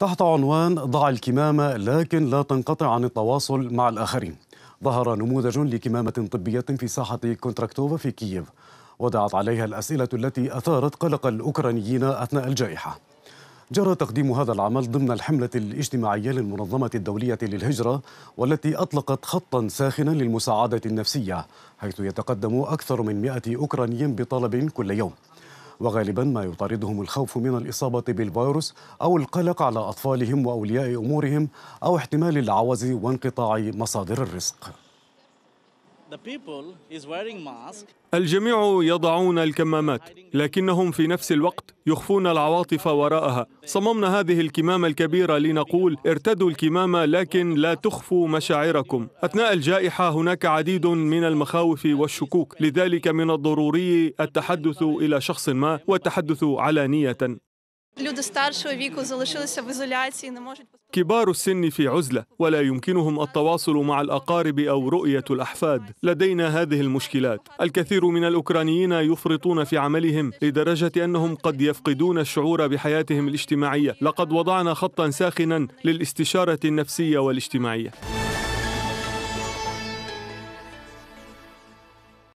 تحت عنوان ضع الكمامة لكن لا تنقطع عن التواصل مع الآخرين ظهر نموذج لكمامة طبية في ساحة كونتراكتوفا في كييف وضعت عليها الأسئلة التي أثارت قلق الأوكرانيين أثناء الجائحة جرى تقديم هذا العمل ضمن الحملة الاجتماعية للمنظمة الدولية للهجرة والتي أطلقت خطا ساخنا للمساعدة النفسية حيث يتقدم أكثر من 100 أوكراني بطلب كل يوم وغالبا ما يطاردهم الخوف من الإصابة بالفيروس أو القلق على أطفالهم وأولياء أمورهم أو احتمال العوز وانقطاع مصادر الرزق الجميع يضعون الكمامات لكنهم في نفس الوقت يخفون العواطف وراءها صممنا هذه الكمامة الكبيرة لنقول ارتدوا الكمامة لكن لا تخفوا مشاعركم أثناء الجائحة هناك عديد من المخاوف والشكوك لذلك من الضروري التحدث إلى شخص ما والتحدث علانية люди старшого віку залишилися в ізоляції, не можуть كبار السن في عزلة ولا يمكنهم التواصل مع الأقارب أو رؤية الأحفاد لدينا هذه المشكلات الكثير من الأوكرانيين يفرطون في عملهم لدرجة أنهم قد يفقدون الشعور بحياتهم الاجتماعية لقد وضعنا خطا ساخنا للاستشارة النفسية والاجتماعية